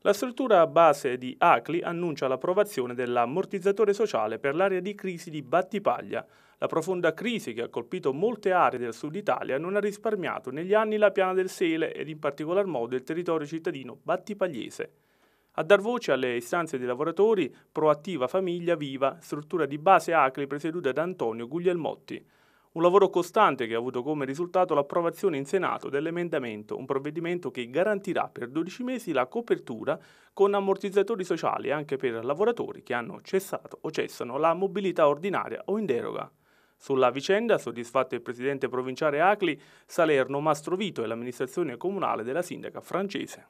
La struttura a base di ACLI annuncia l'approvazione dell'ammortizzatore sociale per l'area di crisi di Battipaglia. La profonda crisi che ha colpito molte aree del sud Italia non ha risparmiato negli anni la piana del Sele ed in particolar modo il territorio cittadino battipagliese. A dar voce alle istanze dei lavoratori, Proattiva Famiglia Viva, struttura di base ACLI presieduta da Antonio Guglielmotti. Un lavoro costante che ha avuto come risultato l'approvazione in Senato dell'emendamento, un provvedimento che garantirà per 12 mesi la copertura con ammortizzatori sociali anche per lavoratori che hanno cessato o cessano la mobilità ordinaria o in deroga. Sulla vicenda, soddisfatto il presidente provinciale Acli, Salerno Mastrovito e l'amministrazione comunale della sindaca francese.